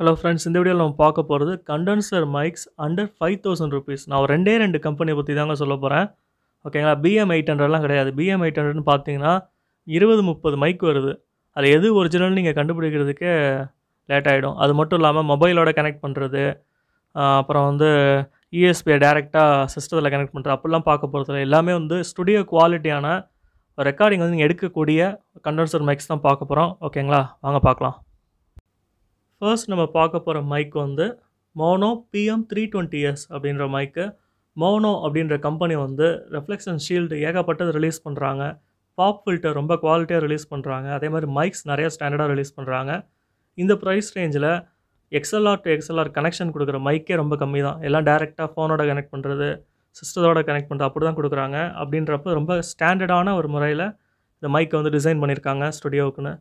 hello friends இந்த வீடியோவில் நம்ம பார்க்க போகிறது condenser mics under five thousand rupees நான் ரெண்டே ரெண்டு கம்பெனியை பற்றி தாங்க சொல்ல போகிறேன் ஓகேங்களா பிஎம் எயிட் ஹண்ட்ரட்லாம் கிடையாது பிஎம் எயிட் ஹண்ட்ரட்னு பார்த்தீங்கன்னா இருபது முப்பது மைக் வருது அது எது ஒரிஜினல் நீங்கள் கண்டுபிடிக்கிறதுக்கே லேட் ஆகிடும் அது மட்டும் இல்லாமல் மொபைலோட கனெக்ட் பண்ணுறது அப்புறம் வந்து யூஎஸ்பியை டேரெக்டாக சிஸ்டத்தில் கனெக்ட் பண்ணுறது அப்படிலாம் பார்க்க போகிறது எல்லாமே வந்து ஸ்டுடியோ குவாலிட்டியான ரெக்கார்டிங் வந்து நீங்கள் எடுக்கக்கூடிய கண்டன்சர் மைக்ஸ் தான் பார்க்க போகிறோம் ஓகேங்களா வாங்க பார்க்கலாம் ஃபர்ஸ்ட் நம்ம பார்க்க போகிற மைக் வந்து Maono PM three twenty S அப்படின்ற மைக்கு மோனோ அப்படின்ற கம்பெனி வந்து ரெஃப்ளெக்ஷன் ஷீல்டு ஏகப்பட்டது ரிலீஸ் பண்ணுறாங்க பாப் ஃபில்டர் ரொம்ப குவாலிட்டியாக ரிலீஸ் பண்ணுறாங்க அதே மாதிரி மைக்ஸ் நிறையா ஸ்டாண்டர்டாக ரிலீஸ் பண்ணுறாங்க இந்த ப்ரைஸ் ரேஞ்சில் எக்ஸ்எல்ஆர் டு எக்ஸ்எல்ஆர் கனெக்ஷன் கொடுக்குற மைக்கே ரொம்ப கம்மி தான் எல்லாம் டேரெக்டாக ஃபோனோட கனெக்ட் பண்ணுறது சிஸ்டரோட கனெக்ட் பண்ணுறது அப்படி தான் கொடுக்குறாங்க அப்படின்றப்ப ரொம்ப ஸ்டாண்டர்டான ஒரு முறையில் இந்த மைக்கை வந்து டிசைன் பண்ணியிருக்காங்க ஸ்டுடியோவுக்குன்னு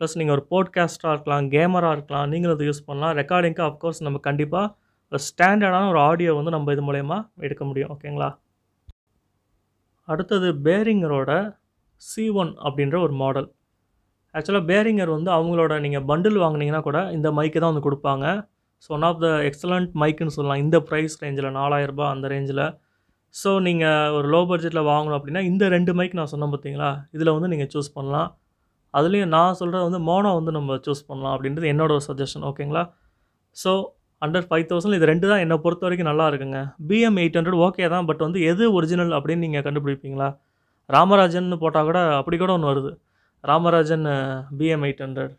ப்ளஸ் நீங்கள் ஒரு போட்காஸ்ட்டாக இருக்கலாம் கேமராக இருக்கலாம் நீங்கள் அதை யூஸ் பண்ணலாம் ரெக்கார்டிங்க்கு அஃப்கோர்ஸ் நம்ம கண்டிப்பாக ஒரு ஸ்டாண்டர்டான ஒரு ஆடியோ வந்து நம்ம இது மூலயமா எடுக்க முடியும் ஓகேங்களா அடுத்தது பேரிங்கரோட சி ஒன் அப்படின்ற ஒரு மாடல் ஆக்சுவலாக பேரிங்கர் வந்து அவங்களோட நீங்கள் பண்டில் வாங்கினீங்கன்னா கூட இந்த மைக்கு தான் வந்து கொடுப்பாங்க so one of the excellent மைக்குன்னு சொல்லலாம் இந்த ப்ரைஸ் ரேஞ்சில் நாலாயிரரூபா அந்த ரேஞ்சில் ஸோ நீங்கள் ஒரு லோ பட்ஜெட்டில் வாங்கணும் அப்படின்னா இந்த ரெண்டு மைக் நான் சொன்னேன் பார்த்தீங்களா இதில் வந்து நீங்கள் சூஸ் பண்ணலாம் அதுலேயும் நான் சொல்கிறது வந்து மோனோ வந்து நம்ம சூஸ் பண்ணலாம் அப்படின்றது என்னோட ஒரு சஜஷன் ஓகேங்களா ஸோ அண்டர் ஃபைவ் தௌசண்ட் இது ரெண்டு தான் என்னை பொறுத்த வரைக்கும் நல்லா இருக்குங்க பிஎம் எயிட் ஹண்ட்ரட் ஓகே தான் பட் வந்து எது ஒரிஜினல் அப்படின்னு நீங்கள் கண்டுபிடிப்பீங்களா ராமராஜன் போட்டால் கூட அப்படி கூட ஒன்று வருது Ramarajan PM eight hundred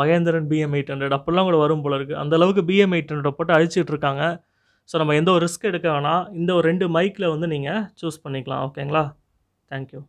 Mahendran PM eight hundred அப்படிலாம் கூட வரும் போல இருக்குது அந்தளவுக்கு பிஎம் எயிட் ஹண்ட்ரட் போட்டு அழிச்சிட்டு இருக்காங்க ஸோ நம்ம எந்த ஒரு ரிஸ்க் எடுக்க வேணால் இந்த ஒரு ரெண்டு மைக்கில் வந்து நீங்கள் சூஸ் பண்ணிக்கலாம் ஓகேங்களா தேங்க்யூ